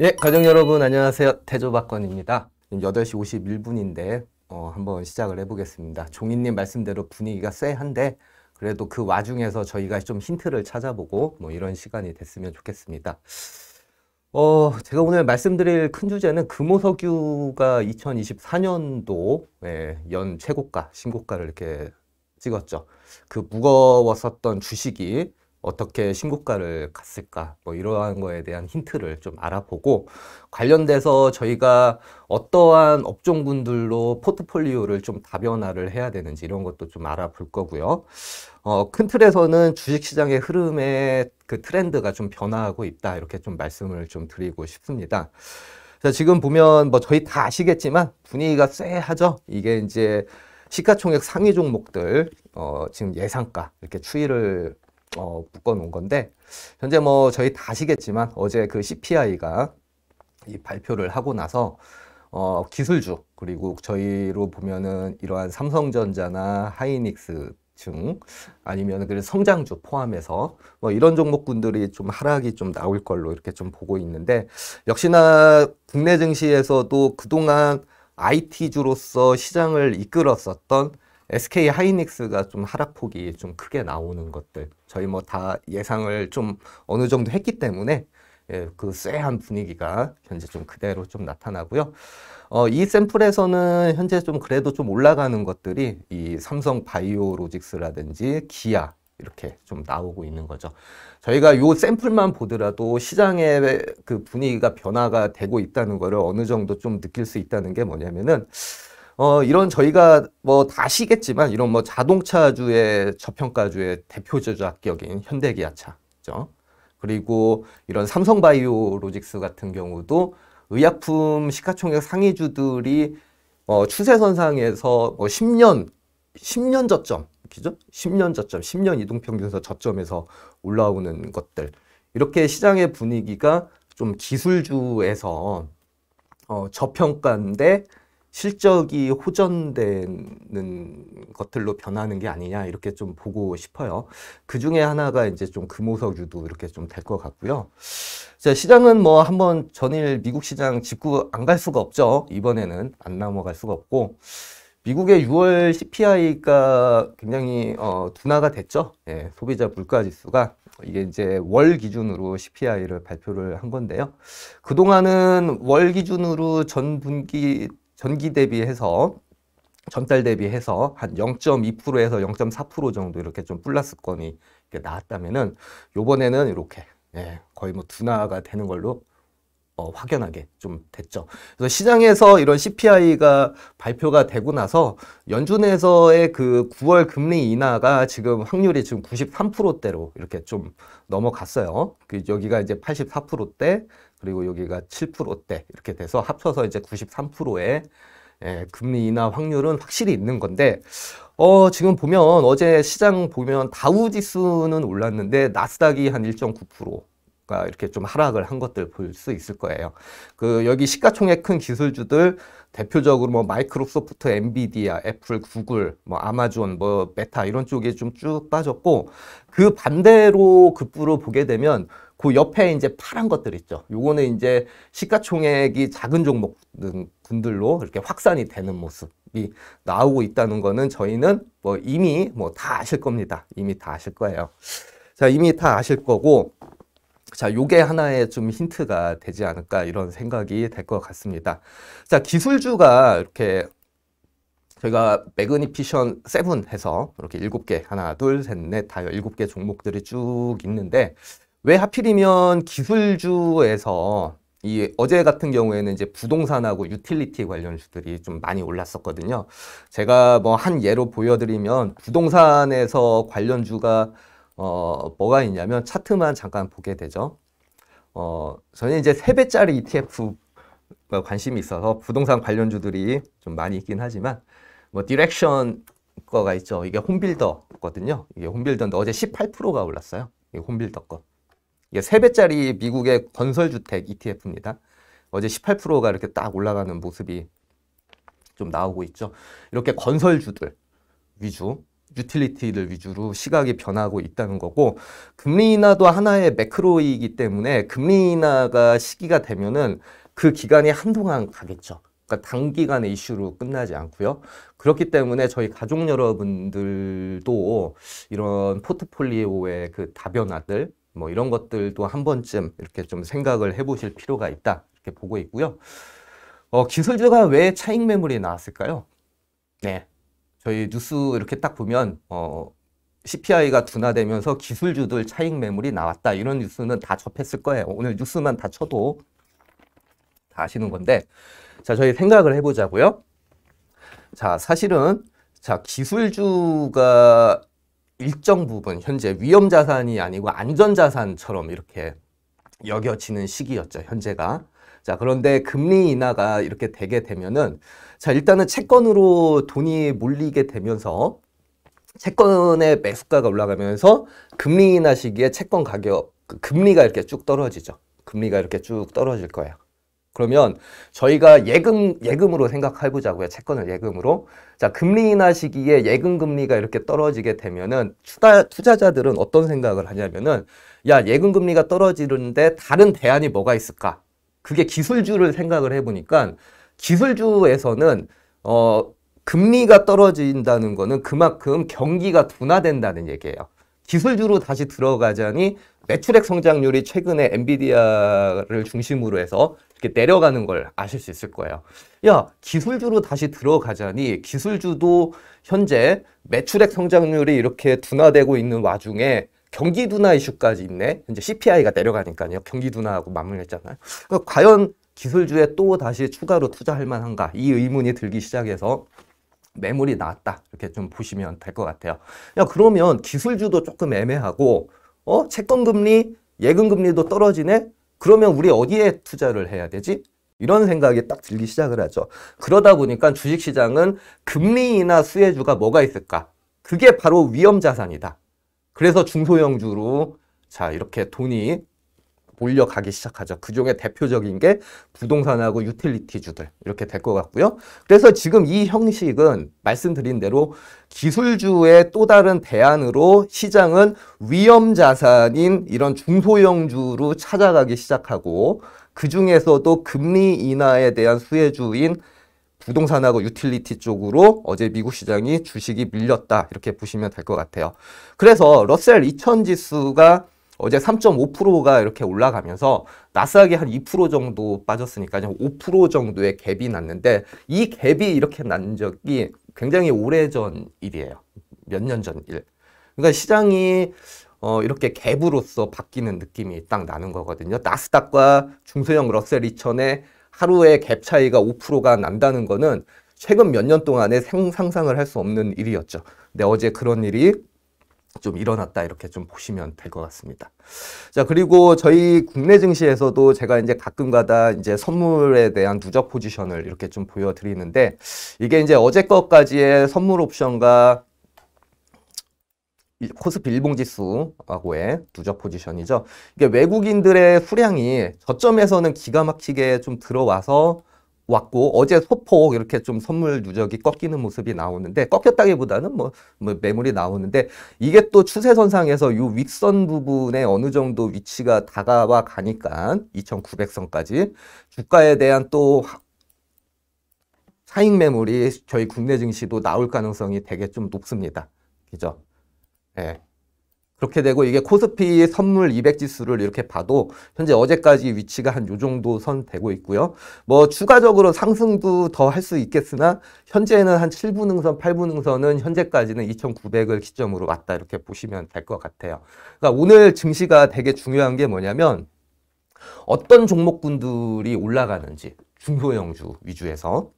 예, 가족 여러분 안녕하세요. 태조박건입니다. 8시 51분인데 어, 한번 시작을 해보겠습니다. 종인님 말씀대로 분위기가 쎄한데 그래도 그 와중에서 저희가 좀 힌트를 찾아보고 뭐 이런 시간이 됐으면 좋겠습니다. 어, 제가 오늘 말씀드릴 큰 주제는 금호석유가 2024년도 예, 연 최고가, 신고가를 이렇게 찍었죠. 그 무거웠었던 주식이 어떻게 신고가를 갔을까 뭐 이러한 거에 대한 힌트를 좀 알아보고 관련돼서 저희가 어떠한 업종군들로 포트폴리오를 좀 다변화를 해야 되는지 이런 것도 좀 알아볼 거고요. 어, 큰 틀에서는 주식시장의 흐름의 그 트렌드가 좀 변화하고 있다 이렇게 좀 말씀을 좀 드리고 싶습니다. 자, 지금 보면 뭐 저희 다 아시겠지만 분위기가 쎄하죠. 이게 이제 시가총액 상위 종목들 어, 지금 예상가 이렇게 추이를 어, 묶어놓은 건데 현재 뭐 저희 다 아시겠지만 어제 그 CPI가 이 발표를 하고 나서 어, 기술주 그리고 저희로 보면은 이러한 삼성전자나 하이닉스 중 아니면 그 성장주 포함해서 뭐 이런 종목군들이 좀 하락이 좀 나올 걸로 이렇게 좀 보고 있는데 역시나 국내 증시에서도 그동안 IT주로서 시장을 이끌었었던 SK 하이닉스가 좀 하락폭이 좀 크게 나오는 것들 저희 뭐 다 예상을 좀 어느 정도 했기 때문에 예, 그 쎄한 분위기가 현재 좀 그대로 좀 나타나고요. 어, 이 샘플에서는 현재 좀 그래도 좀 올라가는 것들이 이 삼성 바이오로직스라든지 기아 이렇게 좀 나오고 있는 거죠. 저희가 요 샘플만 보더라도 시장의 그 분위기가 변화가 되고 있다는 거를 어느 정도 좀 느낄 수 있다는 게 뭐냐면은 어, 이런 저희가 뭐 다시겠지만 이런 뭐 자동차주의 저평가주의 대표적 악격인 현대기아차죠. 그리고 이런 삼성바이오로직스 같은 경우도 의약품 시가총액 상위주들이 어, 추세선상에서 뭐 10년 10년 저점, 그죠? 10년 저점, 10년 이동평균선 저점에서 올라오는 것들. 이렇게 시장의 분위기가 좀 기술주에서 어, 저평가인데 실적이 호전되는 것들로 변하는 게 아니냐 이렇게 좀 보고 싶어요. 그 중에 하나가 이제 좀 금호석유도 이렇게 좀 될 것 같고요. 자, 시장은 뭐 한번 전일 미국 시장 직구 안 갈 수가 없죠. 이번에는 안 넘어갈 수가 없고 미국의 6월 CPI가 굉장히 어, 둔화가 됐죠. 예, 소비자 물가 지수가 이게 이제 월 기준으로 CPI를 발표를 한 건데요. 그동안은 월 기준으로 전 분기 전기 대비해서 전달 대비해서 한 0.2%에서 0.4% 정도 이렇게 좀 플러스 권이 나왔다면은 요번에는 이렇게 예, 거의 뭐 둔화가 되는 걸로 어, 확연하게 좀 됐죠. 그래서 시장에서 이런 CPI가 발표가 되고 나서 연준에서의 그 9월 금리 인하가 지금 확률이 지금 93%대로 이렇게 좀 넘어갔어요. 그 여기가 이제 84%대, 그리고 여기가 7%대 이렇게 돼서 합쳐서 이제 93%의 예, 금리 인하 확률은 확실히 있는 건데 어 지금 보면 어제 시장 보면 다우지수는 올랐는데 나스닥이 한 1.9%. 이렇게 좀 하락을 한 것들 볼 수 있을 거예요. 그 여기 시가총액 큰 기술주들 대표적으로 뭐 마이크로소프트, 엔비디아, 애플, 구글, 뭐 아마존, 뭐 메타 이런 쪽에 좀 쭉 빠졌고 그 반대로 급부로 보게 되면 그 옆에 이제 파란 것들 있죠. 요거는 이제 시가총액이 작은 종목 분들로 이렇게 확산이 되는 모습이 나오고 있다는 거는 저희는 뭐 이미 뭐 다 아실 겁니다. 이미 다 아실 거예요. 자, 이미 다 아실 거고 자, 요게 하나의 좀 힌트가 되지 않을까 이런 생각이 될 것 같습니다. 자, 기술주가 이렇게 저희가 매그니피션 세븐 해서 이렇게 일곱 개 하나 둘셋넷다 일곱 개 종목들이 쭉 있는데 왜 하필이면 기술주에서 이 어제 같은 경우에는 이제 부동산하고 유틸리티 관련주들이 좀 많이 올랐었거든요. 제가 뭐 한 예로 보여드리면 부동산에서 관련주가 어 뭐가 있냐면 차트만 잠깐 보게 되죠. 어 저는 이제 세배짜리 ETF 관심이 있어서 부동산 관련주들이 좀 많이 있긴 하지만 뭐 디렉션 거가 있죠. 이게 홈빌더거든요. 이게 홈빌더인데 어제 18%가 올랐어요. 이 홈빌더 거. 이게 3배짜리 미국의 건설주택 ETF입니다. 어제 18%가 이렇게 딱 올라가는 모습이 좀 나오고 있죠. 이렇게 건설주들 위주, 유틸리티들 위주로 시각이 변하고 있다는 거고 금리 인하도 하나의 매크로이기 때문에 금리 인하가 시기가 되면은 그 기간이 한동안 가겠죠. 그러니까 단기간의 이슈로 끝나지 않고요. 그렇기 때문에 저희 가족 여러분들도 이런 포트폴리오의 그 다변화들 뭐 이런 것들도 한 번쯤 이렇게 좀 생각을 해보실 필요가 있다 이렇게 보고 있고요. 어, 기술주가 왜 차익 매물이 나왔을까요? 네, 저희 뉴스 이렇게 딱 보면 어, CPI가 둔화되면서 기술주들 차익 매물이 나왔다 이런 뉴스는 다 접했을 거예요. 오늘 뉴스만 다 쳐도 다 아시는 건데 자 저희 생각을 해보자고요. 자 사실은 자 기술주가 일정 부분 현재 위험 자산이 아니고 안전 자산처럼 이렇게 여겨지는 시기였죠. 현재가. 자, 그런데 금리 인하가 이렇게 되게 되면은 자, 일단은 채권으로 돈이 몰리게 되면서 채권의 매수가가 올라가면서 금리 인하 시기에 채권 가격 그 금리가 이렇게 쭉 떨어지죠. 금리가 이렇게 쭉 떨어질 거예요. 그러면 저희가 예금, 예금으로 생각해보자고요. 채권을 예금으로. 자, 금리 인하 시기에 예금 금리가 이렇게 떨어지게 되면은 투자, 투자자들은 어떤 생각을 하냐면은 야, 예금 금리가 떨어지는데 다른 대안이 뭐가 있을까? 그게 기술주를 생각을 해보니까 기술주에서는 어, 금리가 떨어진다는 거는 그만큼 경기가 둔화된다는 얘기예요. 기술주로 다시 들어가자니 매출액 성장률이 최근에 엔비디아를 중심으로 해서 이렇게 내려가는 걸 아실 수 있을 거예요. 야, 기술주로 다시 들어가자니 기술주도 현재 매출액 성장률이 이렇게 둔화되고 있는 와중에 경기 둔화 이슈까지 있네. 이제 CPI가 내려가니까요. 경기 둔화하고 맞물렸잖아요. 그러니까 과연 기술주에 또 다시 추가로 투자할 만한가? 이 의문이 들기 시작해서 매물이 나왔다. 이렇게 좀 보시면 될 것 같아요. 야, 그러면 기술주도 조금 애매하고, 어? 채권금리, 예금금리도 떨어지네? 그러면 우리 어디에 투자를 해야 되지? 이런 생각이 딱 들기 시작을 하죠. 그러다 보니까 주식시장은 금리나 수혜주가 뭐가 있을까? 그게 바로 위험자산이다. 그래서 중소형주로 자 이렇게 돈이 몰려가기 시작하죠. 그 중에 대표적인 게 부동산하고 유틸리티주들 이렇게 될 것 같고요. 그래서 지금 이 형식은 말씀드린 대로 기술주의 또 다른 대안으로 시장은 위험 자산인 이런 중소형주로 찾아가기 시작하고 그 중에서도 금리 인하에 대한 수혜주인 부동산하고 유틸리티 쪽으로 어제 미국 시장이 주식이 밀렸다 이렇게 보시면 될 것 같아요. 그래서 러셀 2000 지수가 어제 3.5%가 이렇게 올라가면서 나스닥이 한 2% 정도 빠졌으니까 5 정도의 갭이 났는데 이 갭이 이렇게 난 적이 굉장히 오래전 일이에요. 몇 년 전 일. 그러니까 시장이 어, 이렇게 갭으로서 바뀌는 느낌이 딱 나는 거거든요. 나스닥과 중소형 러셀 2000의 하루의 갭 차이가 5%가 난다는 거는 최근 몇 년 동안에 상상을 할 수 없는 일이었죠. 근데 어제 그런 일이 좀 일어났다 이렇게 좀 보시면 될 것 같습니다. 자 그리고 저희 국내 증시에서도 제가 이제 가끔가다 이제 선물에 대한 누적 포지션을 이렇게 좀 보여드리는데 이게 이제 어제 것까지의 선물 옵션과 코스피 일봉지수하고의 누적 포지션이죠. 이게 외국인들의 수량이 저점에서는 기가 막히게 좀 들어와서 왔고 어제 소폭 이렇게 좀 선물 누적이 꺾이는 모습이 나오는데 꺾였다기보다는 뭐, 뭐 매물이 나오는데 이게 또 추세선상에서 이 윗선 부분에 어느 정도 위치가 다가와 가니까 2,900선까지 주가에 대한 또 사익 매물이 저희 국내 증시도 나올 가능성이 되게 좀 높습니다. 그죠? 예. 네. 그렇게 되고 이게 코스피 선물 200 지수를 이렇게 봐도 현재 어제까지 위치가 한요 정도 선 되고 있고요. 뭐 추가적으로 상승도 더 할 수 있겠으나 현재는 한 7분 응선, 8분 응선은 현재까지는 2,900을 기점으로 왔다 이렇게 보시면 될 것 같아요. 그러니까 오늘 증시가 되게 중요한 게 뭐냐면 어떤 종목군들이 올라가는지 중소형주 위주에서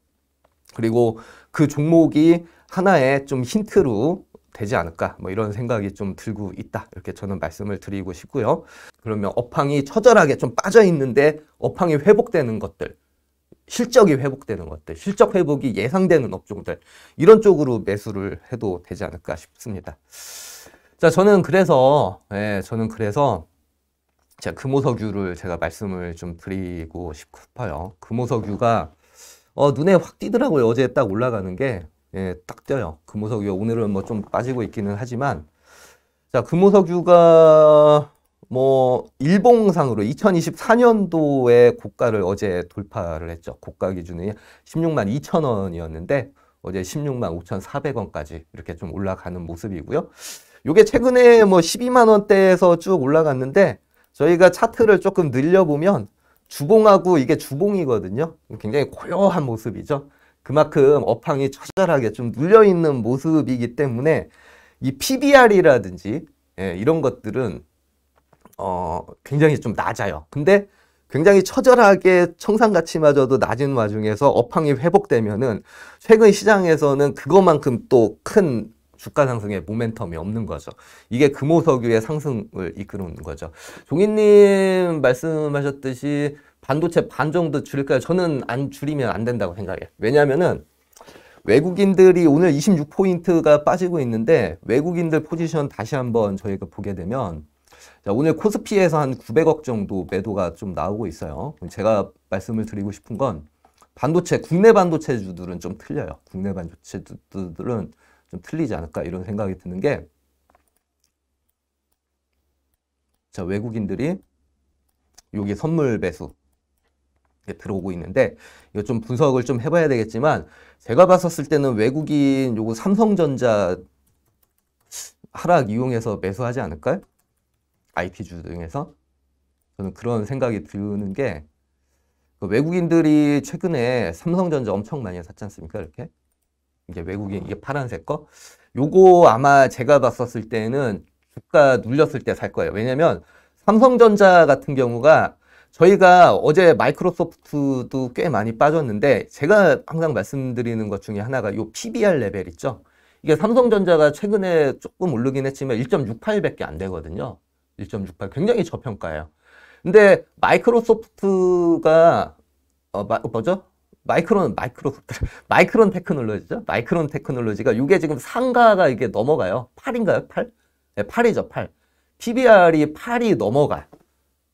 그리고 그 종목이 하나의 좀 힌트로 되지 않을까 뭐 이런 생각이 좀 들고 있다 이렇게 저는 말씀을 드리고 싶고요 그러면 업황이 처절하게 좀 빠져 있는데 업황이 회복되는 것들 실적이 회복되는 것들 실적 회복이 예상되는 업종들 이런 쪽으로 매수를 해도 되지 않을까 싶습니다 자 저는 그래서 예 저는 그래서 자 금호석유를 제가 말씀을 좀 드리고 싶어요 금호석유가 어, 눈에 확 띄더라고요. 어제 딱 올라가는 게 예, 딱 떼요. 금호석유 가 오늘은 뭐 좀 빠지고 있기는 하지만 자 금호석유가 뭐 일봉상으로 2024년도에 고가를 어제 돌파를 했죠. 고가 기준이 16만 2천 원이었는데 어제 16만 5천4백원까지 이렇게 좀 올라가는 모습이고요. 요게 최근에 뭐 12만 원대에서 쭉 올라갔는데 저희가 차트를 조금 늘려보면 주봉하고 이게 주봉이거든요. 굉장히 고요한 모습이죠. 그만큼 업황이 처절하게 좀 눌려있는 모습이기 때문에 이 PBR이라든지 예, 이런 것들은 어, 굉장히 좀 낮아요. 근데 굉장히 처절하게 청산가치마저도 낮은 와중에서 업황이 회복되면은 최근 시장에서는 그것만큼 또 큰 주가 상승의 모멘텀이 없는 거죠. 이게 금호석유의 상승을 이끌어놓는 거죠. 종인님 말씀하셨듯이 반도체 반 정도 줄일까요? 저는 안 줄이면 안 된다고 생각해요. 왜냐면은 외국인들이 오늘 26포인트가 빠지고 있는데 외국인들 포지션 다시 한번 저희가 보게 되면 자, 오늘 코스피에서 한 900억 정도 매도가 좀 나오고 있어요. 제가 말씀을 드리고 싶은 건 반도체, 국내 반도체주들은 좀 틀려요. 국내 반도체주들은 좀 틀리지 않을까 이런 생각이 드는 게 자, 외국인들이 여기 선물 배수 들어오고 있는데 이거 좀 분석을 좀 해봐야 되겠지만 제가 봤었을 때는 외국인 요거 삼성전자 하락 이용해서 매수하지 않을까요? IT주 등에서 저는 그런 생각이 드는 게 그 외국인들이 최근에 삼성전자 엄청 많이 샀지 않습니까? 이렇게 이게 외국인 이게 파란색 거 요거 아마 제가 봤었을 때는 주가 눌렸을 때 살 거예요. 왜냐면 삼성전자 같은 경우가 저희가 어제 마이크로소프트도 꽤 많이 빠졌는데 제가 항상 말씀드리는 것 중에 하나가 요 PBR 레벨 있죠. 이게 삼성전자가 최근에 조금 오르긴 했지만 1.68밖에 안 되거든요. 1.68 굉장히 저평가예요. 근데 마이크로소프트가 어 마, 어, 뭐죠? 마이크론 마이크로소프트 마이크론 테크놀로지죠. 마이크론 테크놀로지가 이게 지금 상가가 이게 넘어가요. 8인가요? 8? 네, 8이죠, 8. PBR이 8이 넘어가.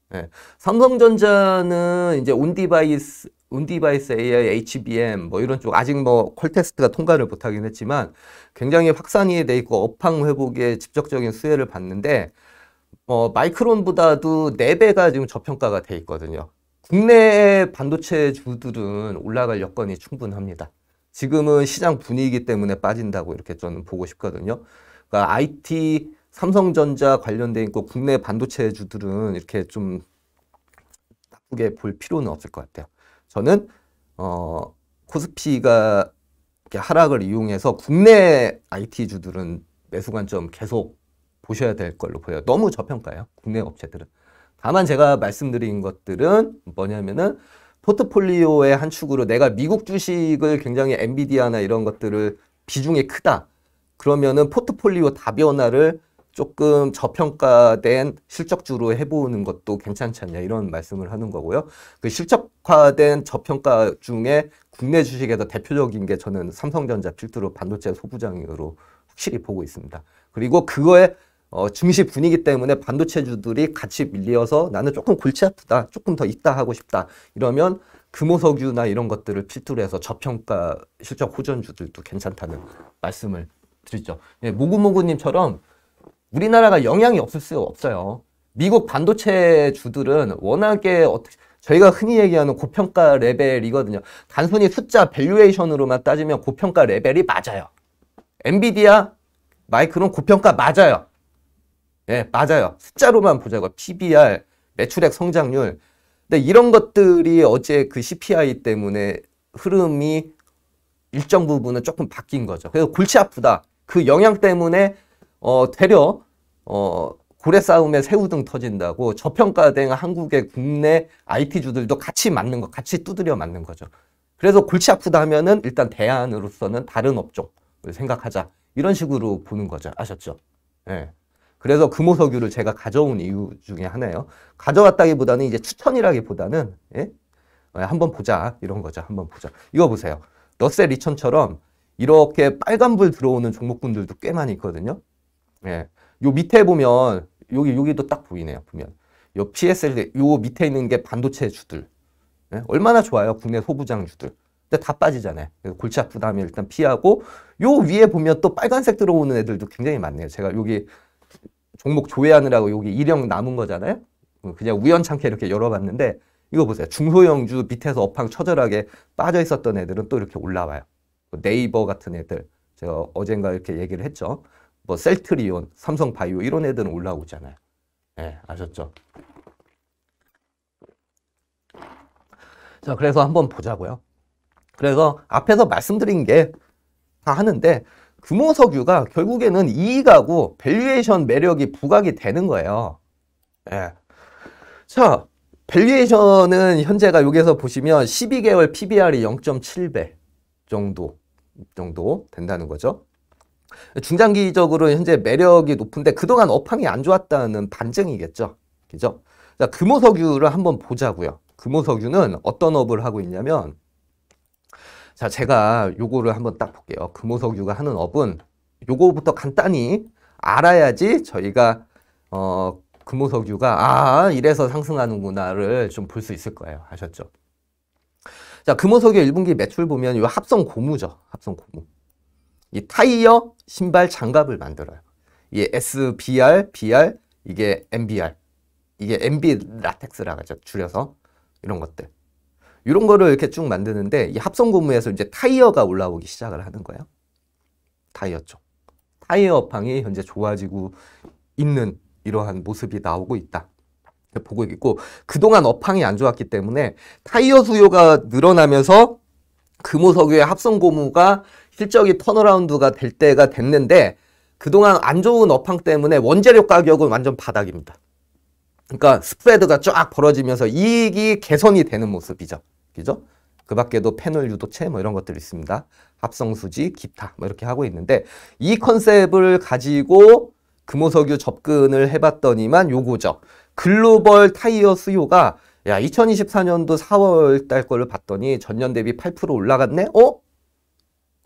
네. 삼성전자는 이제 온디바이스 온디바이스 AI, HBM 뭐 이런 쪽 아직 뭐 콜테스트가 통과를 못하긴 했지만 굉장히 확산이 돼 있고 업황 회복에 직접적인 수혜를 받는데 어, 마이크론보다도 4배가 지금 저평가가 돼 있거든요. 국내 반도체 주들은 올라갈 여건이 충분합니다. 지금은 시장 분위기 때문에 빠진다고 이렇게 저는 보고 싶거든요. 그러니까 IT 삼성전자 관련된 꼭 국내 반도체주들은 이렇게 좀 나쁘게 볼 필요는 없을 것 같아요. 저는 어, 코스피가 하락을 이용해서 국내 IT주들은 매수 관점 계속 보셔야 될 걸로 보여요. 너무 저평가예요. 국내 업체들은. 다만 제가 말씀드린 것들은 뭐냐면은 포트폴리오의 한 축으로 내가 미국 주식을 굉장히 엔비디아나 이런 것들을 비중이 크다. 그러면은 포트폴리오 다변화를 조금 저평가된 실적주로 해보는 것도 괜찮지 않냐 이런 말씀을 하는 거고요. 그 실적화된 저평가 중에 국내 주식에서 대표적인 게 저는 삼성전자 필두로 반도체 소부장으로 확실히 보고 있습니다. 그리고 그거에 어, 증시 분위기 때문에 반도체주들이 같이 밀려서 나는 조금 골치 아프다, 조금 더 있다 하고 싶다 이러면 금호석유나 이런 것들을 필두로 해서 저평가 실적 호전주들도 괜찮다는 말씀을 드리죠. 예, 모구모구님처럼 우리나라가 영향이 없을 수 없어요. 미국 반도체 주들은 워낙에 어떻게 저희가 흔히 얘기하는 고평가 레벨이거든요. 단순히 숫자 밸류에이션으로만 따지면 고평가 레벨이 맞아요. 엔비디아, 마이크론 고평가 맞아요. 예, 맞아요. 숫자로만 보자고 PBR, 매출액 성장률. 근데 이런 것들이 어제 그 CPI 때문에 흐름이 일정 부분은 조금 바뀐 거죠. 그래서 골치 아프다. 그 영향 때문에 어, 되려 어, 고래 싸움에 새우 등 터진다고 저평가된 한국의 국내 IT주들도 같이 맞는 거, 같이 두드려 맞는 거죠. 그래서 골치 아프다 하면은 일단 대안으로서는 다른 업종을 생각하자. 이런 식으로 보는 거죠. 아셨죠? 예. 그래서 금호석유를 제가 가져온 이유 중에 하나예요. 가져왔다기보다는 이제 추천이라기보다는 예? 어, 한번 보자 이런 거죠. 한번 보자. 이거 보세요. 러셀 리천처럼 이렇게 빨간불 들어오는 종목군들도 꽤 많이 있거든요. 예. 요 밑에 보면 여기 여기도 딱 보이네요. 보면 요 PSL d 요 밑에 있는 게 반도체 주들 네? 얼마나 좋아요. 국내 소부장 주들. 근데 다 빠지잖아요. 골치 아프다면 일단 피하고 요 위에 보면 또 빨간색 들어오는 애들도 굉장히 많네요. 제가 여기 종목 조회하느라고 여기 일형 남은 거잖아요. 어, 그냥 우연찮게 이렇게 열어봤는데 이거 보세요. 중소형주 밑에서 업황 처절하게 빠져 있었던 애들은 또 이렇게 올라와요. 그 네이버 같은 애들 제가 어젠가 이렇게 얘기를 했죠. 뭐 셀트리온, 삼성바이오 이런 애들은 올라오잖아요. 예, 아셨죠? 자, 그래서 한번 보자고요. 그래서 앞에서 말씀드린 게 다 하는데 규모석유가 결국에는 이익하고 밸류에이션 매력이 부각이 되는 거예요. 예. 자, 밸류에이션은 현재가 여기에서 보시면 12개월 PBR이 0.7배 정도 정도 된다는 거죠. 중장기적으로 현재 매력이 높은데 그동안 업황이 안 좋았다는 반증이겠죠. 그죠? 자, 금호석유를 한번 보자고요. 금호석유는 어떤 업을 하고 있냐면 자, 제가 요거를 한번 딱 볼게요. 금호석유가 하는 업은 요거부터 간단히 알아야지 저희가 어, 금호석유가 아, 이래서 상승하는구나를 좀 볼 수 있을 거예요. 아셨죠? 자, 금호석유 1분기 매출 보면 이 합성 고무죠. 합성 고무. 이 타이어, 신발 장갑을 만들어요. 이게 SBR, BR, 이게 MBR. 이게 MB 라텍스라 하죠. 줄여서. 이런 것들. 이런 거를 이렇게 쭉 만드는데 이 합성 고무에서 이제 타이어가 올라오기 시작을 하는 거예요. 타이어 쪽. 타이어 업황이 현재 좋아지고 있는 이러한 모습이 나오고 있다. 보고 있고 그동안 업황이 안 좋았기 때문에 타이어 수요가 늘어나면서 금호석유의 합성 고무가 실적이 턴어라운드가 될 때가 됐는데 그동안 안 좋은 업황 때문에 원재료 가격은 완전 바닥입니다. 그러니까 스프레드가 쫙 벌어지면서 이익이 개선이 되는 모습이죠. 그죠? 그 밖에도 패널 유도체 뭐 이런 것들이 있습니다. 합성수지, 기타 뭐 이렇게 하고 있는데 이 컨셉을 가지고 금호석유 접근을 해봤더니만 요거죠. 글로벌 타이어 수요가 야 2024년도 4월 달 거를 봤더니 전년 대비 8% 올라갔네? 어?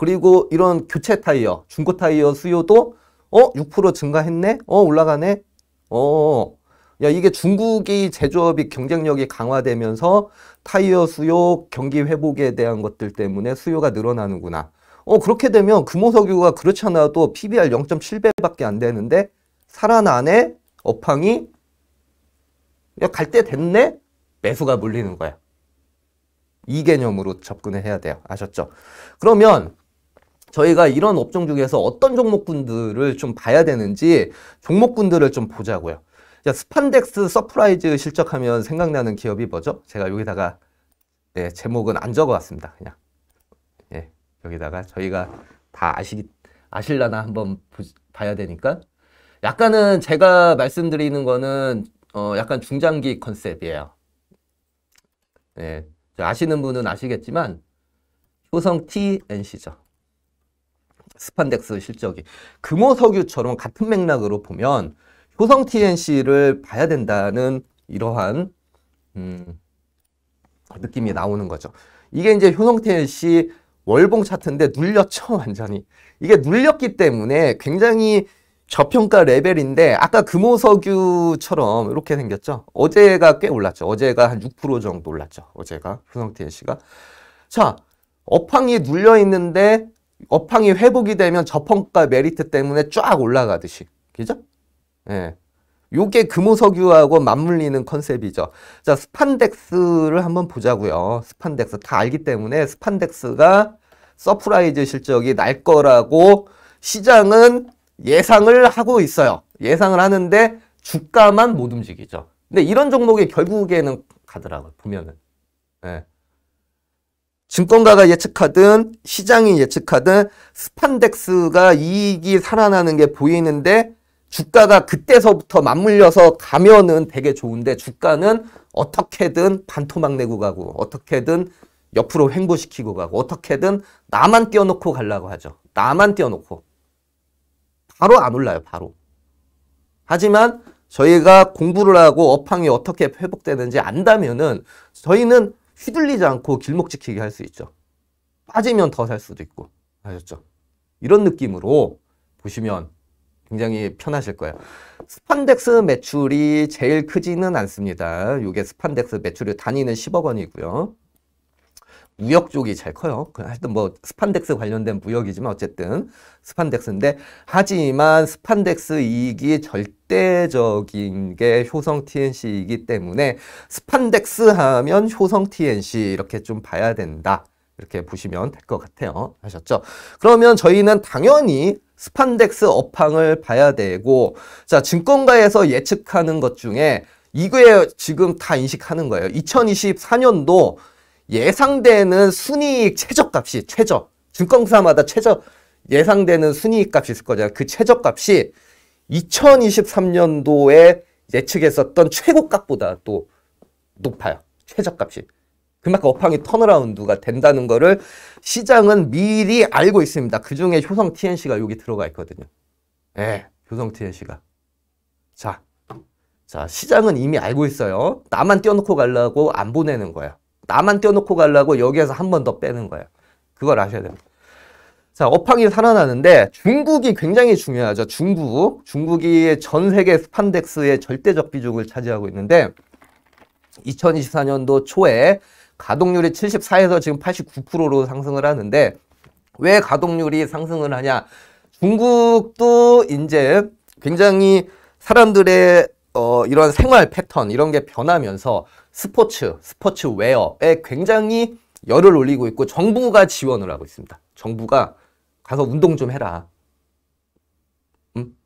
그리고 이런 교체 타이어, 중고 타이어 수요도 어? 6% 증가했네? 어? 올라가네? 어. 야, 이게 중국이 제조업이 경쟁력이 강화되면서 타이어 수요, 경기 회복에 대한 것들 때문에 수요가 늘어나는구나. 어, 그렇게 되면 금호석유가 그렇지 않아도 PBR 0.7배밖에 안 되는데 살아나네? 업황이? 야, 갈 때 됐네? 매수가 물리는 거야. 이 개념으로 접근을 해야 돼요. 아셨죠? 그러면 저희가 이런 업종 중에서 어떤 종목군들을 좀 봐야 되는지 종목군들을 좀 보자고요. 자, 스판덱스 서프라이즈 실적하면 생각나는 기업이 뭐죠? 제가 여기다가 예, 제목은 안 적어왔습니다. 그냥 예, 여기다가 저희가 다 아시 아실라나 한번 보, 봐야 되니까 약간은 제가 말씀드리는 거는 어, 약간 중장기 컨셉이에요. 예, 아시는 분은 아시겠지만 효성 TNC죠. 스판덱스 실적이 금호석유처럼 같은 맥락으로 보면 효성 TNC를 봐야 된다는 이러한 음, 느낌이 나오는 거죠. 이게 이제 효성 TNC 월봉 차트인데 눌렸죠 완전히. 이게 눌렸기 때문에 굉장히 저평가 레벨인데 아까 금호석유처럼 이렇게 생겼죠. 어제가 꽤 올랐죠. 어제가 한 6% 정도 올랐죠. 어제가 효성 TNC가. 자 업황이 눌려 있는데 업황이 회복이 되면 저평가 메리트 때문에 쫙 올라가듯이. 그죠? 예. 요게 금호석유하고 맞물리는 컨셉이죠. 자, 스판덱스를 한번 보자고요. 스판덱스 다 알기 때문에 스판덱스가 서프라이즈 실적이 날 거라고 시장은 예상을 하고 있어요. 예상을 하는데 주가만 못 움직이죠. 근데 이런 종목이 결국에는 가더라고요. 보면은. 예. 증권가가 예측하든 시장이 예측하든 스판덱스가 이익이 살아나는 게 보이는데 주가가 그때서부터 맞물려서 가면은 되게 좋은데 주가는 어떻게든 반토막 내고 가고 어떻게든 옆으로 횡보시키고 가고 어떻게든 나만 띄워놓고 가려고 하죠. 나만 띄워놓고. 바로 안 올라요. 바로. 하지만 저희가 공부를 하고 업황이 어떻게 회복되는지 안다면은 저희는 휘둘리지 않고 길목 지키기 할 수 있죠. 빠지면 더 살 수도 있고 아셨죠? 이런 느낌으로 보시면 굉장히 편하실 거예요. 스판덱스 매출이 제일 크지는 않습니다. 이게 스판덱스 매출이 단위는 10억 원이고요. 무역 쪽이 잘 커요. 그 하여튼 뭐 스판덱스 관련된 무역이지만 어쨌든 스판덱스인데 하지만 스판덱스 이익이 절대적인 게 효성 TNC이기 때문에 스판덱스 하면 효성 TNC 이렇게 좀 봐야 된다. 이렇게 보시면 될 것 같아요. 하셨죠? 그러면 저희는 당연히 스판덱스 업황을 봐야 되고 자 증권가에서 예측하는 것 중에 이거에 지금 다 인식하는 거예요. 2024년도 예상되는 순이익 최저값이 최저 증권사마다 최저 예상되는 순이익값이 있을 거잖아요. 그 최저값이 2023년도에 예측했었던 최고값보다 또 높아요. 최저값이. 그만큼 업황이 턴어라운드가 된다는 거를 시장은 미리 알고 있습니다. 그중에 효성 TNC가 여기 들어가 있거든요. 예, 네, 효성 TNC가. 자, 자 시장은 이미 알고 있어요. 나만 떼어놓고 가려고 안 보내는 거야. 나만 떼어놓고 가려고 여기에서 한 번 더 빼는 거예요. 그걸 아셔야 됩니다. 자, 업황이 살아나는데 중국이 굉장히 중요하죠. 중국. 중국이 전 세계 스판덱스의 절대적 비중을 차지하고 있는데 2024년도 초에 가동률이 74에서 지금 89%로 상승을 하는데 왜 가동률이 상승을 하냐? 중국도 이제 굉장히 사람들의 어, 이런 생활 패턴 이런 게 변하면서 스포츠, 스포츠 웨어에 굉장히 열을 올리고 있고 정부가 지원을 하고 있습니다. 정부가 가서 운동 좀 해라. 음?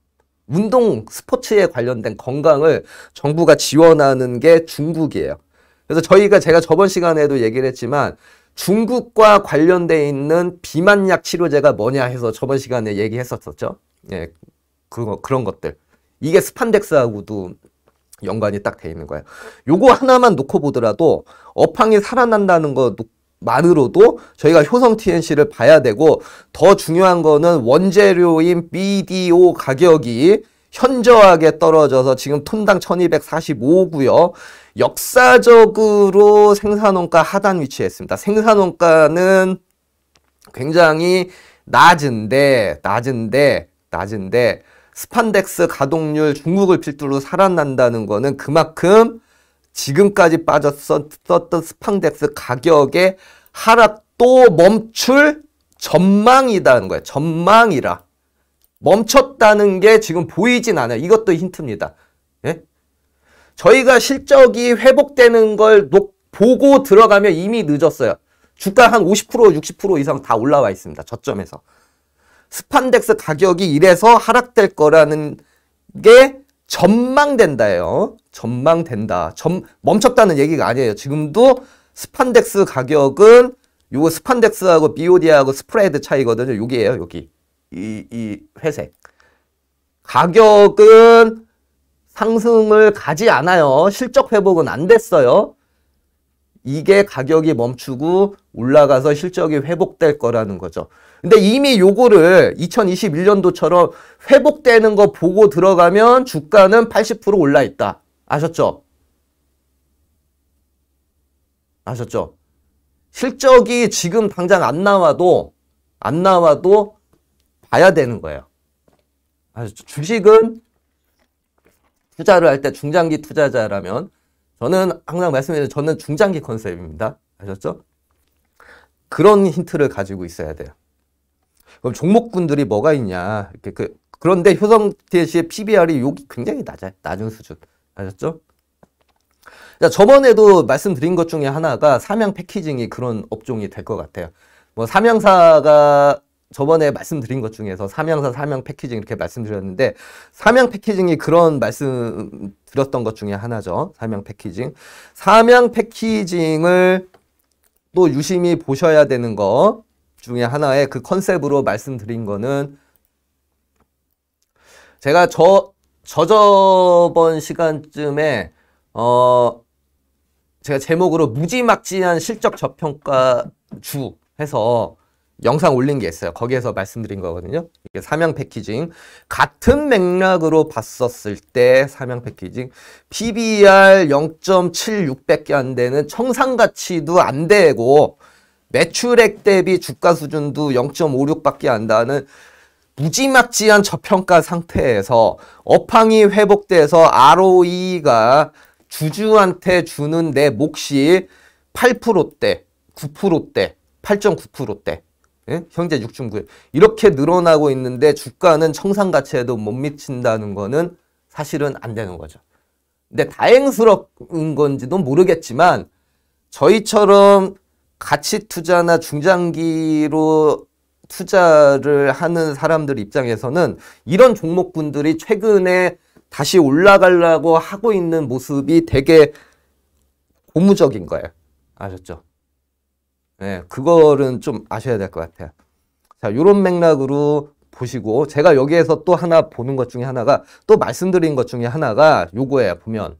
운동, 스포츠에 관련된 건강을 정부가 지원하는 게 중국이에요. 그래서 저희가 제가 저번 시간에도 얘기를 했지만 중국과 관련돼 있는 비만약 치료제가 뭐냐 해서 저번 시간에 얘기했었었죠. 예, 그런, 그런 것들. 이게 스판덱스하고도 연관이 딱 돼 있는 거예요. 요거 하나만 놓고 보더라도 업황이 살아난다는 거 만으로도 저희가 효성 TNC를 봐야 되고 더 중요한 거는 원재료인 BDO 가격이 현저하게 떨어져서 지금 톤당 1245고요. 역사적으로 생산원가 하단 위치에 있습니다. 생산원가는 굉장히 낮은데 낮은데 낮은데 스판덱스 가동률 중국을 필두로 살아난다는 거는 그만큼 지금까지 빠졌었던 스판덱스 가격의 하락 도 멈출 전망이라는 거예요. 전망이라. 멈췄다는 게 지금 보이진 않아요. 이것도 힌트입니다. 예? 저희가 실적이 회복되는 걸 보고 들어가면 이미 늦었어요. 주가 한 50%, 60% 이상 다 올라와 있습니다. 저점에서. 스판덱스 가격이 이래서 하락될 거라는 게 전망된다예요. 전망된다. 점, 멈췄다는 얘기가 아니에요. 지금도 스판덱스 가격은 요거 스판덱스하고 BOD하고 스프레드 차이거든요. 여기에요 여기. 이, 이 회색. 가격은 상승을 가지 않아요. 실적 회복은 안 됐어요. 이게 가격이 멈추고 올라가서 실적이 회복될 거라는 거죠. 근데 이미 요거를 2021년도처럼 회복되는 거 보고 들어가면 주가는 80% 올라 있다. 아셨죠? 아셨죠? 실적이 지금 당장 안 나와도 안 나와도 봐야 되는 거예요. 아셨죠? 주식은 투자를 할 때 중장기 투자자라면 저는 항상 말씀드리는 저는 중장기 컨셉입니다. 아셨죠? 그런 힌트를 가지고 있어야 돼요. 그럼 종목군들이 뭐가 있냐. 이렇게 그, 그런데 효성TLC의 PBR이 여기 굉장히 낮아 낮은 수준. 아셨죠? 자, 저번에도 말씀드린 것 중에 하나가 삼양 패키징이 그런 업종이 될 것 같아요. 뭐 삼양사가 저번에 말씀드린 것 중에서 삼양사 삼양 패키징 이렇게 말씀드렸는데 삼양 패키징이 그런 말씀 드렸던 것 중에 하나죠. 삼양 패키징. 삼양 패키징을 또 유심히 보셔야 되는 것 중에 하나의 그 컨셉으로 말씀드린 거는 제가 저 저저번 시간쯤에 어 제가 제목으로 무지막지한 실적 저평가 주 해서 영상 올린 게 있어요. 거기에서 말씀드린 거거든요. 이게 사명 패키징. 같은 맥락으로 봤었을 때 사명 패키징. PBR 0.76밖에 안 되는 청산 가치도 안 되고 매출액 대비 주가 수준도 0.56밖에 안되는 무지막지한 저평가 상태에서 업황이 회복돼서 ROE가 주주한테 주는 내 몫이 8%대, 9%대, 8.9%대 예? 현재 6중구에 이렇게 늘어나고 있는데 주가는 청산가치에도 못 미친다는 거는 사실은 안 되는 거죠. 근데 다행스러운 건지도 모르겠지만 저희처럼 가치 투자나 중장기로 투자를 하는 사람들 입장에서는 이런 종목분들이 최근에 다시 올라가려고 하고 있는 모습이 되게 고무적인 거예요. 아셨죠? 예, 그거는 좀 아셔야 될 것 같아요. 자, 요런 맥락으로 보시고 제가 여기에서 또 하나 보는 것 중에 하나가 또 말씀드린 것 중에 하나가 요거예요. 보면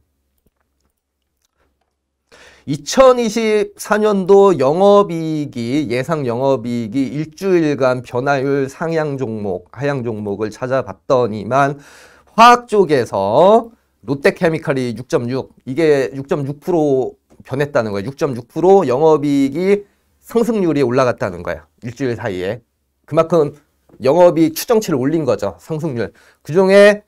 2024년도 영업이익이 예상 영업이익이 일주일간 변화율 상향 종목, 하향 종목을 찾아봤더니만 화학 쪽에서 롯데케미칼이 6.6 이게 6.6% 변했다는 거예요. 6.6% 영업이익이 상승률이 올라갔다는 거야. 일주일 사이에. 그만큼 영업이 추정치를 올린 거죠. 상승률. 그중에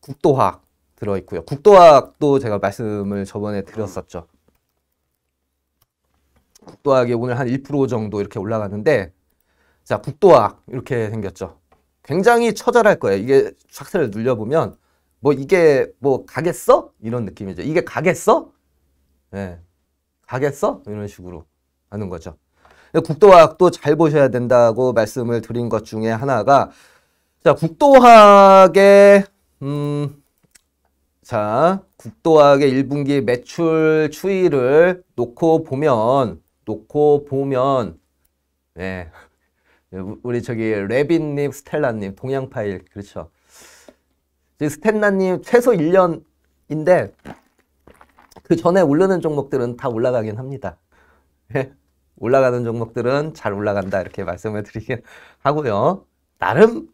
국도화학 들어있고요. 국도화학도 제가 말씀을 저번에 드렸었죠. 국도화학이 오늘 한 1% 정도 이렇게 올라갔는데 자 국도화학 이렇게 생겼죠. 굉장히 처절할 거예요. 이게 삭스를 눌려보면 뭐 이게 뭐 가겠어? 이런 느낌이죠. 이게 가겠어? 예. 네. 가겠어? 이런 식으로. 하는 거죠. 국도화학도 잘 보셔야 된다고 말씀을 드린 것 중에 하나가 자 국도화학의 음, 자 국도화학의 1분기 매출 추이를 놓고 보면 놓고 보면 예 우리 저기 레빈님 스텔라님 동양파일 그렇죠 스텔라님 최소 1년인데 그 전에 오르는 종목들은 다 올라가긴 합니다. 예. 올라가는 종목들은 잘 올라간다 이렇게 말씀을 드리긴 하고요. 나름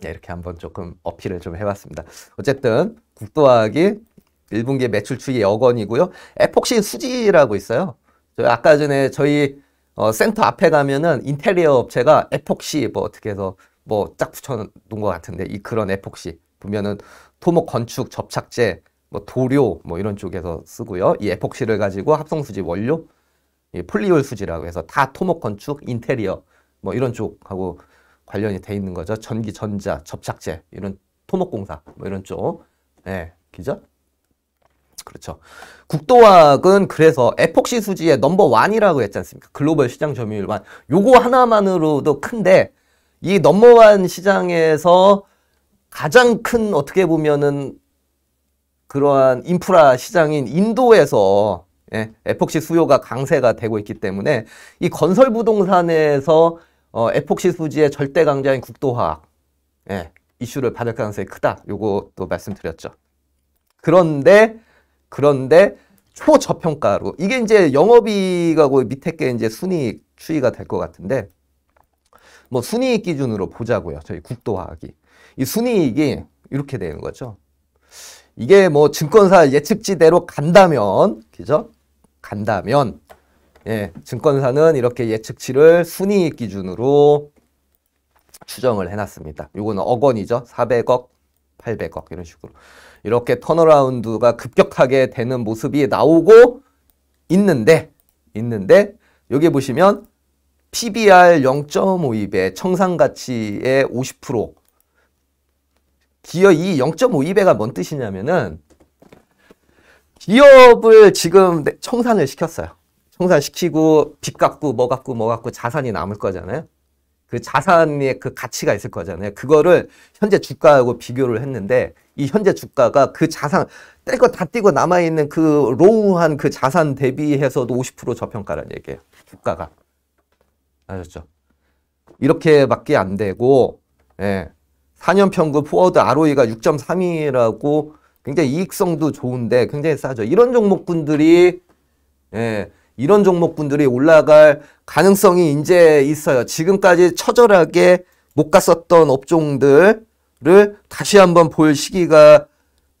네, 이렇게 한번 조금 어필을 좀 해봤습니다. 어쨌든 국도화학이 1분기 매출 추이 여원이고요 에폭시 수지라고 있어요. 저희 아까 전에 저희 어, 센터 앞에 가면은 인테리어 업체가 에폭시 뭐 어떻게 해서 뭐 짝 붙여놓은 것 같은데 이 그런 에폭시 보면은 토목 건축 접착제 뭐 도료 뭐 이런 쪽에서 쓰고요. 이 에폭시를 가지고 합성수지 원료 폴리올 수지라고 해서 다 토목 건축, 인테리어 뭐 이런 쪽하고 관련이 돼 있는 거죠. 전기, 전자, 접착제 이런 토목공사 뭐 이런 쪽. 예, 기죠? 그렇죠. 국도학은 그래서 에폭시 수지의 넘버 원이라고 했지 않습니까? 글로벌 시장 점유율 만 요거 하나만으로도 큰데 이 넘버 원 시장에서 가장 큰 어떻게 보면은 그러한 인프라 시장인 인도에서 예, 에폭시 수요가 강세가 되고 있기 때문에 이 건설 부동산에서 어, 에폭시 수지의 절대 강자인 국도화학 예, 이슈를 받을 가능성이 크다. 요것도 말씀드렸죠. 그런데 그런데 초저평가로 이게 이제 영업이익하고 밑에 게 이제 순이익 추이가 될 것 같은데 뭐 순이익 기준으로 보자고요. 저희 국도화학이 이 순이익이 이렇게 되는 거죠. 이게 뭐 증권사 예측지대로 간다면 그죠? 간다면 예, 증권사는 이렇게 예측치를 순이익 기준으로 추정을 해놨습니다. 이거는 억원이죠. 400억, 800억 이런 식으로. 이렇게 턴어라운드가 급격하게 되는 모습이 나오고 있는데 있는데 여기 보시면 PBR 0.52배, 청산가치의 50%. 기어 이 0.52배가 뭔 뜻이냐면은 기업을 지금 청산을 시켰어요. 청산시키고 빚 갚고 뭐 갚고 뭐 갚고 자산이 남을 거잖아요. 그 자산의 그 가치가 있을 거잖아요. 그거를 현재 주가하고 비교를 했는데 이 현재 주가가 그 자산 떼거 다 떼고 남아 있는 그 로우한 그 자산 대비해서도 50% 저평가라는 얘기예요. 주가가 아셨죠? 이렇게밖에 안 되고 예. 4년 평균 포워드 ROE가 6.3이라고 굉장히 이익성도 좋은데 굉장히 싸죠. 이런 종목분들이 예, 이런 종목분들이 올라갈 가능성이 이제 있어요. 지금까지 처절하게 못 갔었던 업종들을 다시 한번 볼 시기가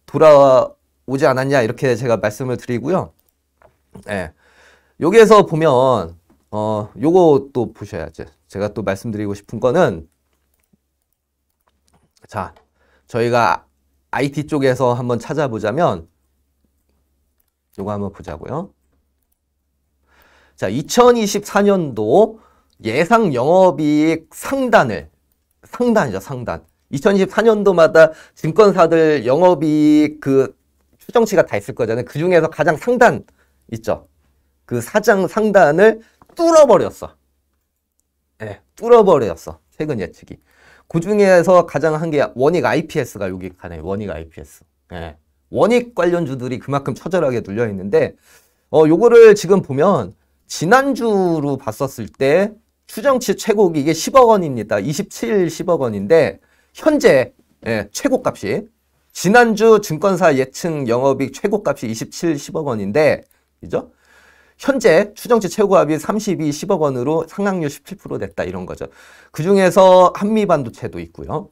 돌아오지 않았냐 이렇게 제가 말씀을 드리고요. 예. 여기에서 보면 어 요거 또 보셔야죠. 제가 또 말씀드리고 싶은 거는 자 저희가 IT 쪽에서 한번 찾아보자면 요거 한번 보자고요. 자, 2024년도 예상 영업이익 상단을 상단이죠, 상단. 2024년도마다 증권사들 영업이익 그 추정치가 다 있을 거잖아요. 그 중에서 가장 상단 있죠. 그 사장 상단을 뚫어버렸어. 예, 네, 뚫어버렸어. 최근 예측이. 그 중에서 가장 한 게 원익 IPS가 여기 가네요. 원익 IPS. 예. 원익 관련주들이 그만큼 처절하게 눌려 있는데 어 요거를 지금 보면 지난주로 봤었을 때 추정치 최고기 이게 10억 원입니다. 27 10억 원인데 현재 예, 최고값이 지난주 증권사 예측 영업이익 최고값이 27 10억 원인데 그죠? 현재 추정치 최고합이 32, 10억 원으로 상향률 17% 냈다 이런 거죠. 그중에서 한미반도체도 있고요.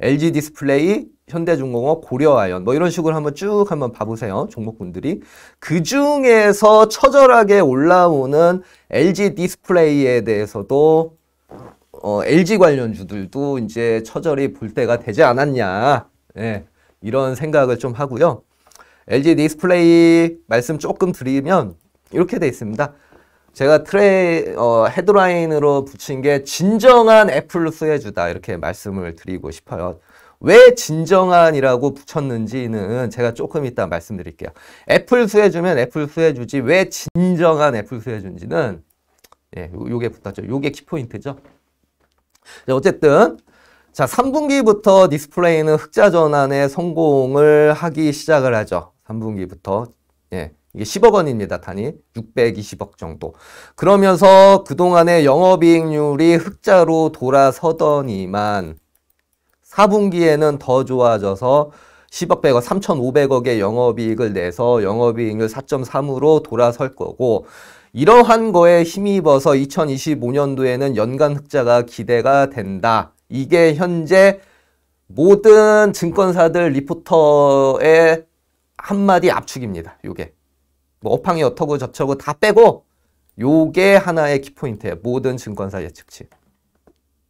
LG 디스플레이, 현대중공업, 고려아연 뭐 이런 식으로 한번 쭉 한번 봐보세요. 종목군들이. 그중에서 처절하게 올라오는 LG 디스플레이에 대해서도 어, LG 관련주들도 이제 처절히 볼 때가 되지 않았냐. 예, 이런 생각을 좀 하고요. LG 디스플레이 말씀 조금 드리면 이렇게 돼 있습니다. 제가 트레 어, 헤드라인으로 붙인 게 진정한 애플 수혜주다 이렇게 말씀을 드리고 싶어요. 왜 진정한이라고 붙였는지는 제가 조금 이따 말씀드릴게요. 애플 수혜주면 애플 수혜주지 왜 진정한 애플 수혜주인지는 예, 요게 붙었죠. 요게 키포인트죠. 어쨌든 자 3분기부터 디스플레이는 흑자 전환에 성공을 하기 시작을 하죠. 3분기부터 예. 이게 10억 원입니다. 단위 620억 정도. 그러면서 그동안의 영업이익률이 흑자로 돌아서더니만 4분기에는 더 좋아져서 10억 100억 3,500억의 영업이익을 내서 영업이익률 4.3으로 돌아설 거고 이러한 거에 힘입어서 2025년도에는 연간 흑자가 기대가 된다. 이게 현재 모든 증권사들 리포터의 한마디 압축입니다. 요게. 뭐 업황이 어떻고 저쩌고 다 빼고 요게 하나의 키포인트예요. 모든 증권사 예측치.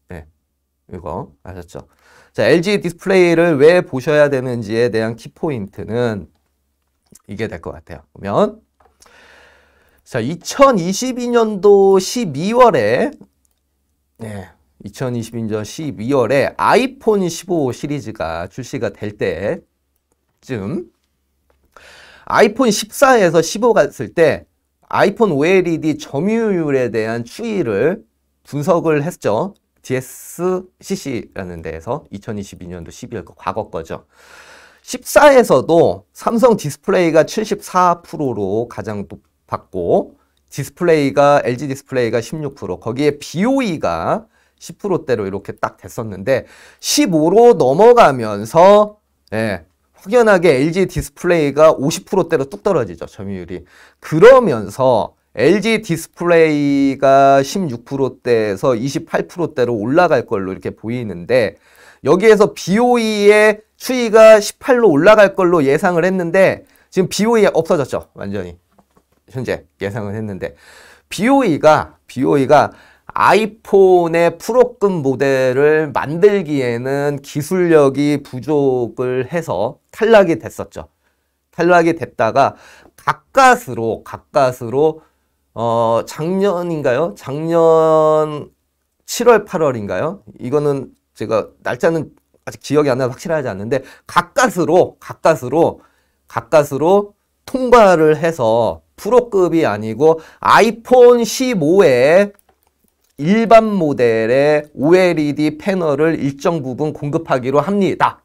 네. 이거 아셨죠? 자, LG 디스플레이를 왜 보셔야 되는지에 대한 키포인트는 이게 될 것 같아요. 보면 자, 2022년도 12월에 네. 2022년 12월에 아이폰 15 시리즈가 출시가 될 때쯤 아이폰 14에서 15 갔을 때 아이폰 OLED 점유율에 대한 추이를 분석을 했죠. DSCC라는 데에서 2022년도 12월 거 과거 거죠. 14에서도 삼성 디스플레이가 74%로 가장 높았고 디스플레이가 LG 디스플레이가 16% 거기에 BOE가 10%대로 이렇게 딱 됐었는데 15로 넘어가면서 예, 확연하게 LG 디스플레이가 50%대로 뚝 떨어지죠. 점유율이. 그러면서 LG 디스플레이가 16%대에서 28%대로 올라갈 걸로 이렇게 보이는데 여기에서 BOE의 추이가 18로 올라갈 걸로 예상을 했는데 지금 BOE 없어졌죠. 완전히. 현재 예상을 했는데 BOE가 BOE가 아이폰의 프로급 모델을 만들기에는 기술력이 부족을 해서 탈락이 됐었죠. 탈락이 됐다가 가까스로 가까스로 어 작년인가요? 작년 7월 8월인가요? 이거는 제가 날짜는 아직 기억이 안 나서 확실하지 않는데 가까스로 가까스로 가까스로 통과를 해서 프로급이 아니고 아이폰 15에 일반 모델의 OLED 패널을 일정 부분 공급하기로 합니다.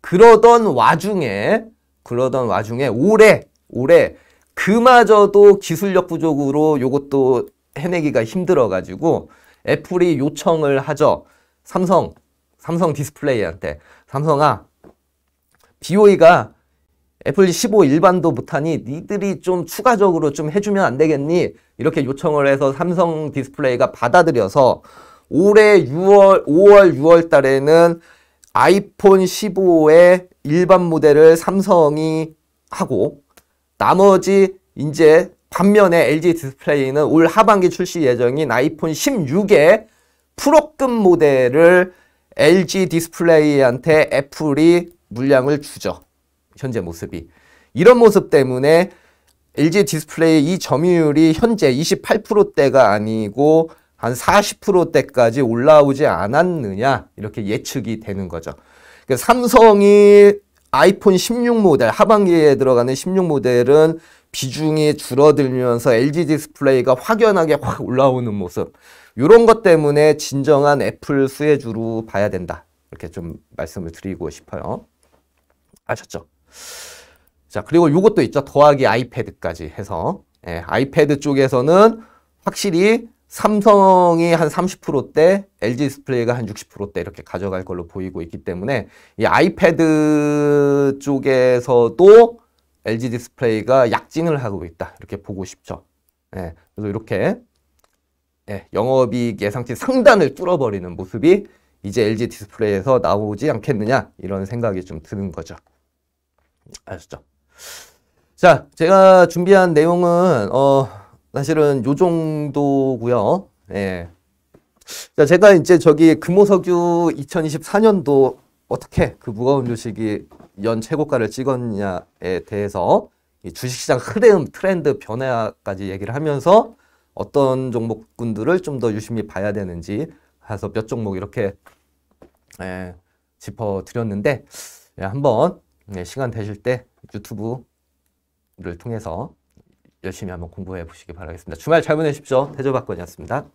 그러던 와중에 그러던 와중에 올해 올해 그마저도 기술력 부족으로 이것도 해내기가 힘들어 가지고 애플이 요청을 하죠. 삼성 삼성 디스플레이한테 삼성아 BOE가 애플 15 일반도 못하니 니들이 좀 추가적으로 좀 해주면 안 되겠니? 이렇게 요청을 해서 삼성 디스플레이가 받아들여서 올해 6월, 5월, 6월 달에는 아이폰 15의 일반 모델을 삼성이 하고 나머지 이제 반면에 LG 디스플레이는 올 하반기 출시 예정인 아이폰 16의 프로급 모델을 LG 디스플레이한테 애플이 물량을 주죠. 현재 모습이. 이런 모습 때문에 LG 디스플레이 이 점유율이 현재 28%대가 아니고 한 40%대까지 올라오지 않았느냐 이렇게 예측이 되는 거죠. 그러니까 삼성이 아이폰 16 모델 하반기에 들어가는 16 모델은 비중이 줄어들면서 LG 디스플레이가 확연하게 확 올라오는 모습 이런 것 때문에 진정한 애플 수혜주로 봐야 된다 이렇게 좀 말씀을 드리고 싶어요. 아셨죠? 자, 그리고 이것도 있죠. 더하기 아이패드까지 해서. 예, 아이패드 쪽에서는 확실히 삼성이 한 30%대, LG 디스플레이가 한 60%대 이렇게 가져갈 걸로 보이고 있기 때문에 이 아이패드 쪽에서도 LG 디스플레이가 약진을 하고 있다. 이렇게 보고 싶죠. 예, 그래서 이렇게 예, 영업이익 예상치 상단을 뚫어버리는 모습이 이제 LG 디스플레이에서 나오지 않겠느냐 이런 생각이 좀 드는 거죠. 아셨죠? 자, 제가 준비한 내용은 어 사실은 요 정도고요. 예. 자, 제가 이제 저기 금호석유 2024년도 어떻게 그 무거운 주식이 연 최고가를 찍었냐에 대해서 주식시장 흐름, 트렌드 변화까지 얘기를 하면서 어떤 종목군들을 좀 더 유심히 봐야 되는지 해서 몇 종목 이렇게 예, 짚어드렸는데 예, 한번 네, 시간 되실 때 유튜브를 통해서 열심히 한번 공부해 보시기 바라겠습니다. 주말 잘 보내십시오. 태조 박건이었습니다.